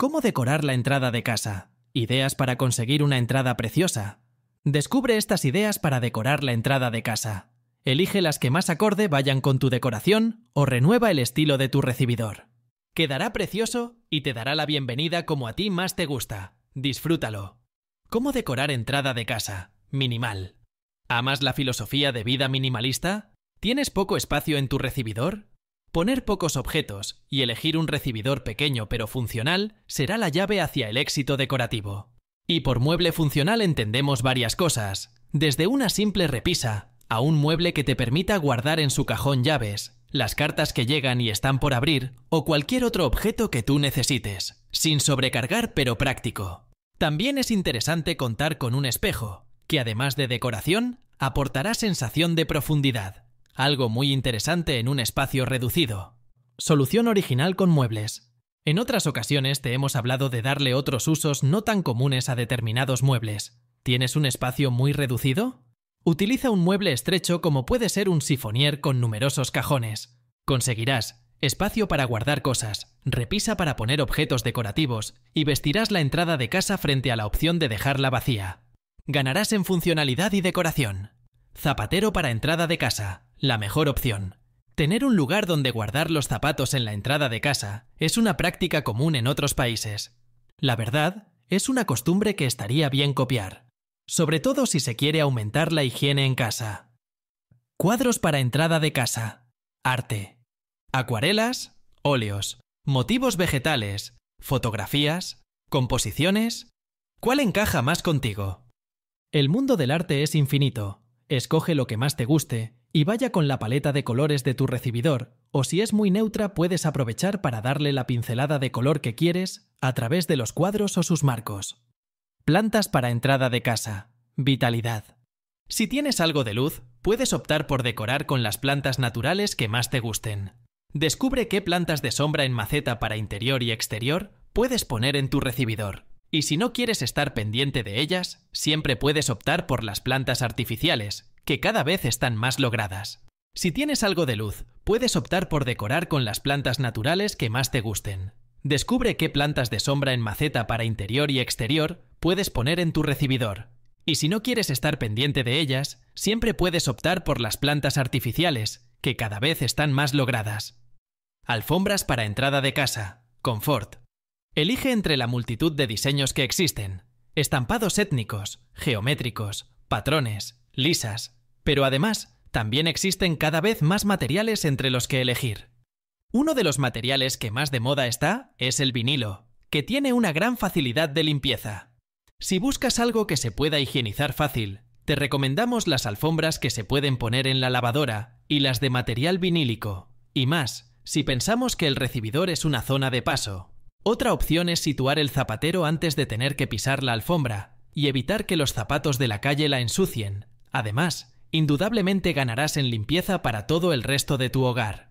¿Cómo decorar la entrada de casa? Ideas para conseguir una entrada preciosa. Descubre estas ideas para decorar la entrada de casa. Elige las que más acorde vayan con tu decoración o renueva el estilo de tu recibidor. Quedará precioso y te dará la bienvenida como a ti más te gusta. Disfrútalo. ¿Cómo decorar entrada de casa? Minimal. ¿Amas la filosofía de vida minimalista? ¿Tienes poco espacio en tu recibidor? Poner pocos objetos y elegir un recibidor pequeño pero funcional será la llave hacia el éxito decorativo. Y por mueble funcional entendemos varias cosas, desde una simple repisa a un mueble que te permita guardar en su cajón llaves, las cartas que llegan y están por abrir o cualquier otro objeto que tú necesites, sin sobrecargar pero práctico. También es interesante contar con un espejo, que además de decoración, aportará sensación de profundidad algo muy interesante en un espacio reducido. Solución original con muebles. En otras ocasiones te hemos hablado de darle otros usos no tan comunes a determinados muebles. ¿Tienes un espacio muy reducido? Utiliza un mueble estrecho como puede ser un sifonier con numerosos cajones. Conseguirás espacio para guardar cosas, repisa para poner objetos decorativos y vestirás la entrada de casa frente a la opción de dejarla vacía. Ganarás en funcionalidad y decoración. Zapatero para entrada de casa. La mejor opción. Tener un lugar donde guardar los zapatos en la entrada de casa es una práctica común en otros países. La verdad, es una costumbre que estaría bien copiar, sobre todo si se quiere aumentar la higiene en casa. Cuadros para entrada de casa. Arte. Acuarelas, óleos, motivos vegetales, fotografías, composiciones. ¿Cuál encaja más contigo? El mundo del arte es infinito. Escoge lo que más te guste y vaya con la paleta de colores de tu recibidor, o si es muy neutra puedes aprovechar para darle la pincelada de color que quieres a través de los cuadros o sus marcos. Plantas para entrada de casa. Vitalidad. Si tienes algo de luz, puedes optar por decorar con las plantas naturales que más te gusten. Descubre qué plantas de sombra en maceta para interior y exterior puedes poner en tu recibidor. Y si no quieres estar pendiente de ellas, siempre puedes optar por las plantas artificiales, que cada vez están más logradas. Si tienes algo de luz, puedes optar por decorar con las plantas naturales que más te gusten. Descubre qué plantas de sombra en maceta para interior y exterior puedes poner en tu recibidor. Y si no quieres estar pendiente de ellas, siempre puedes optar por las plantas artificiales, que cada vez están más logradas. Alfombras para entrada de casa, confort. Elige entre la multitud de diseños que existen. Estampados étnicos, geométricos, patrones, lisas, pero además, también existen cada vez más materiales entre los que elegir. Uno de los materiales que más de moda está es el vinilo, que tiene una gran facilidad de limpieza. Si buscas algo que se pueda higienizar fácil, te recomendamos las alfombras que se pueden poner en la lavadora y las de material vinílico. Y más, si pensamos que el recibidor es una zona de paso. Otra opción es situar el zapatero antes de tener que pisar la alfombra y evitar que los zapatos de la calle la ensucien. Además, indudablemente ganarás en limpieza para todo el resto de tu hogar.